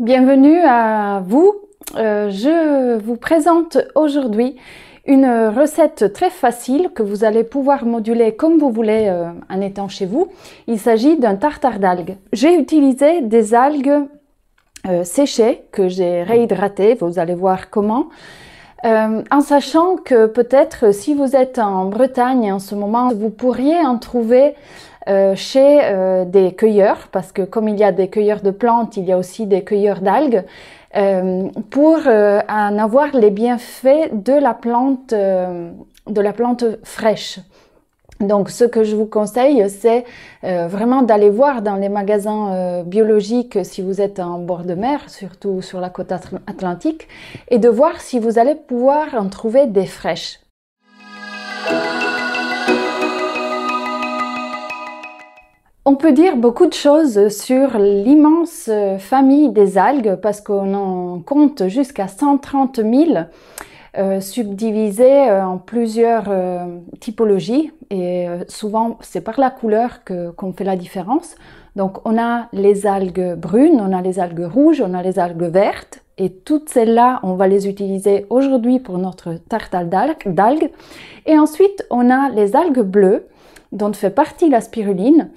Bienvenue à vous. Euh, je vous présente aujourd'hui une recette très facile que vous allez pouvoir moduler comme vous voulez euh, en étant chez vous. Il s'agit d'un tartare d'algues. J'ai utilisé des algues euh, séchées que j'ai réhydratées. Vous allez voir comment. en sachant que peut-être si vous êtes en Bretagne en ce moment, vous pourriez en trouver euh, chez euh, des cueilleurs, parce que comme il y a des cueilleurs de plantes, il y a aussi des cueilleurs d'algues, euh, pour en avoir les bienfaits de la plante, de la plante fraîche. Donc ce que je vous conseille, c'est vraiment d'aller voir dans les magasins biologiques si vous êtes en bord de mer, surtout sur la côte atlantique, et de voir si vous allez pouvoir en trouver des fraîches. On peut dire beaucoup de choses sur l'immense euh, famille des algues parce qu'on en compte jusqu'à 130 000 euh, subdivisées euh, en plusieurs typologies et souvent c'est par la couleur qu'on fait la différence. Donc on a les algues brunes, on a les algues rouges, on a les algues vertes et toutes celles-là on va les utiliser aujourd'hui pour notre tartare d'algues. Et ensuite on a les algues bleues dont fait partie la spiruline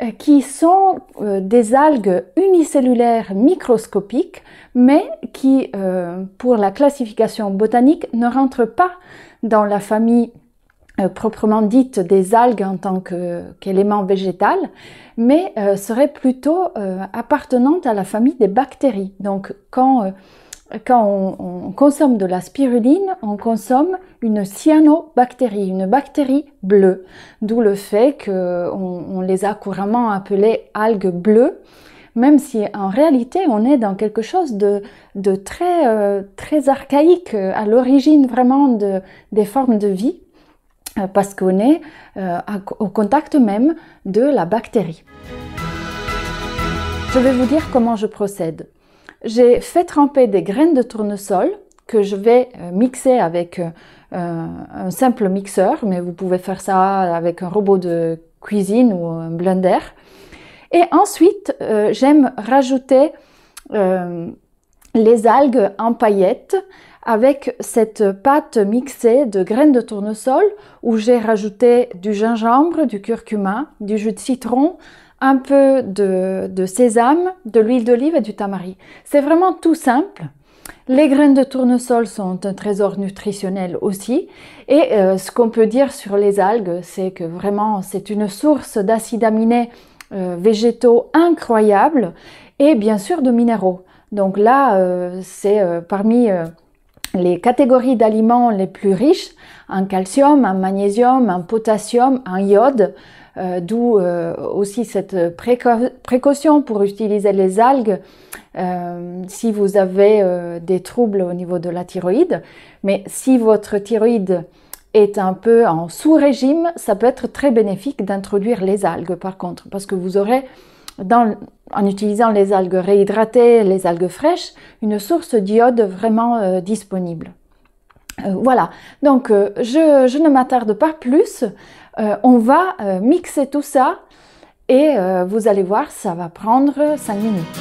euh, qui sont euh, des algues unicellulaires microscopiques, mais qui, euh, pour la classification botanique, ne rentrent pas dans la famille proprement dite des algues en tant qu'élément végétal, mais seraient plutôt appartenantes à la famille des bactéries. Donc quand quand on, consomme de la spiruline, on consomme une cyanobactérie, une bactérie bleue. D'où le fait qu'on on les a couramment appelées algues bleues, même si en réalité on est dans quelque chose de, très, euh, très archaïque, euh, à l'origine vraiment de, des formes de vie, euh, parce qu'on est au contact même de la bactérie. Je vais vous dire comment je procède j'ai fait tremper des graines de tournesol que je vais euh, mixer avec euh, euh, un simple mixeur, mais vous pouvez faire ça avec un robot de cuisine ou un blender. Et ensuite, j'aime rajouter les algues en paillettes avec cette pâte mixée de graines de tournesol où j'ai rajouté du gingembre, du curcuma, du jus de citron, un peu de, sésame, de l'huile d'olive et du tamari. C'est vraiment tout simple. Les graines de tournesol sont un trésor nutritionnel aussi. Et euh, ce qu'on peut dire sur les algues, c'est que vraiment c'est une source d'acides aminés euh, végétaux incroyables et bien sûr de minéraux. Donc là, euh, c'est parmi les catégories d'aliments les plus riches en calcium, en magnésium, en potassium, en iode. Euh, d'où euh, aussi cette précaution pour utiliser les algues euh, si vous avez des troubles au niveau de la thyroïde. Mais si votre thyroïde est un peu en sous-régime, ça peut être très bénéfique d'introduire les algues par contre, parce que vous aurez en utilisant les algues réhydratées, les algues fraîches, une source d'iode vraiment disponible. Euh, voilà, donc euh, je, ne m'attarde pas plus. Euh, on va mixer tout ça et vous allez voir, ça va prendre 5 minutes.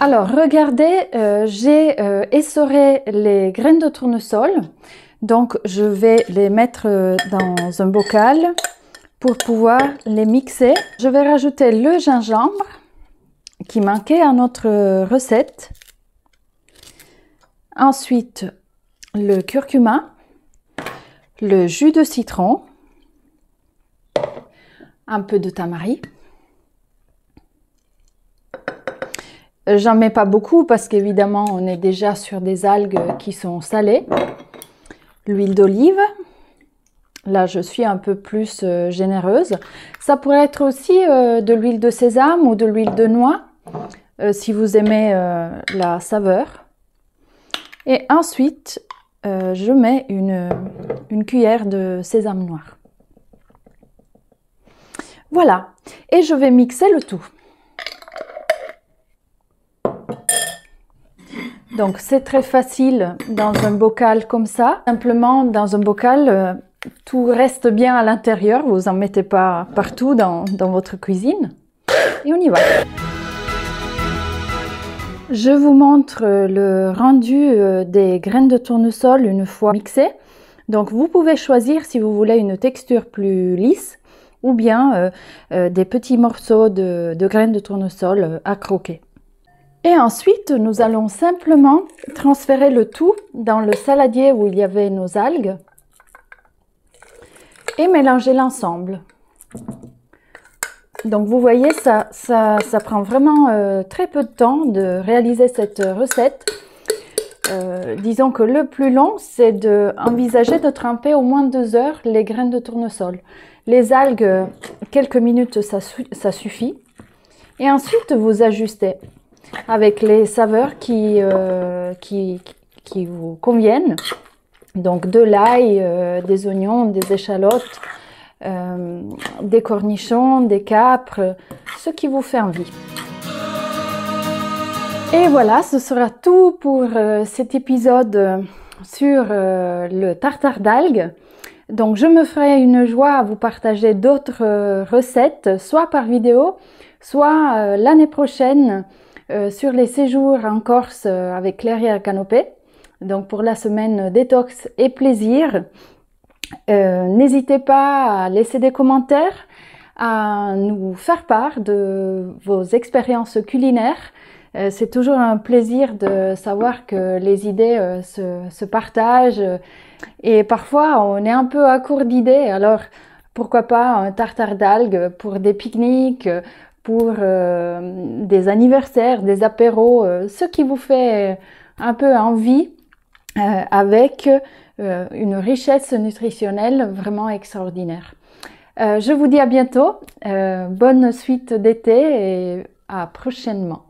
Alors regardez, j'ai essoré les graines de tournesol. Donc je vais les mettre dans un bocal pour pouvoir les mixer. Je vais rajouter le gingembre qui manquait à notre recette. Ensuite, le curcuma, le jus de citron, un peu de tamari. J'en mets pas beaucoup parce qu'évidemment, on est déjà sur des algues qui sont salées. L'huile d'olive. Là, je suis un peu plus euh, généreuse. Ça pourrait être aussi euh, de l'huile de sésame ou de l'huile de noix, euh, si vous aimez la saveur. Et ensuite, euh, je mets une, cuillère de sésame noir. Voilà, et je vais mixer le tout. Donc c'est très facile dans un bocal comme ça. Simplement dans un bocal, euh, tout reste bien à l'intérieur, vous en mettez pas partout dans votre cuisine. Et on y va. Je vous montre euh, le rendu euh, des graines de tournesol une fois mixées. Donc vous pouvez choisir si vous voulez une texture plus lisse ou bien euh, des petits morceaux de, de, graines de tournesol à croquer. Et ensuite, nous allons simplement transférer le tout dans le saladier où il y avait nos algues et mélanger l'ensemble. Donc vous voyez, ça, prend vraiment euh, très peu de temps de réaliser cette euh, recette. Euh, disons que le plus long, c'est d'envisager de tremper au moins deux heures les graines de tournesol. Les algues, quelques minutes, ça, suffit. Et ensuite, vous ajustez avec les saveurs qui, vous conviennent. Donc de l'ail, des oignons, des échalotes, euh, des cornichons, des capres, ce qui vous fait envie. Et voilà, ce sera tout pour euh, cet épisode euh, sur le tartare d'algues. Donc je me ferai une joie à vous partager d'autres recettes, soit par vidéo, soit l'année prochaine sur les séjours en Corse avec Claire Canopée. Donc pour la semaine détox et plaisir, euh, n'hésitez pas à laisser des commentaires, à nous faire part de vos expériences culinaires. Euh, c'est toujours un plaisir de savoir que les idées euh, se, se, partagent et parfois on est un peu à court d'idées. Alors pourquoi pas un tartare d'algues pour des pique-niques, pour des anniversaires, des apéros, ce qui vous fait un peu envie avec euh, une richesse nutritionnelle vraiment extraordinaire. Euh, je vous dis à bientôt, euh, bonne suite d'été et à prochainement.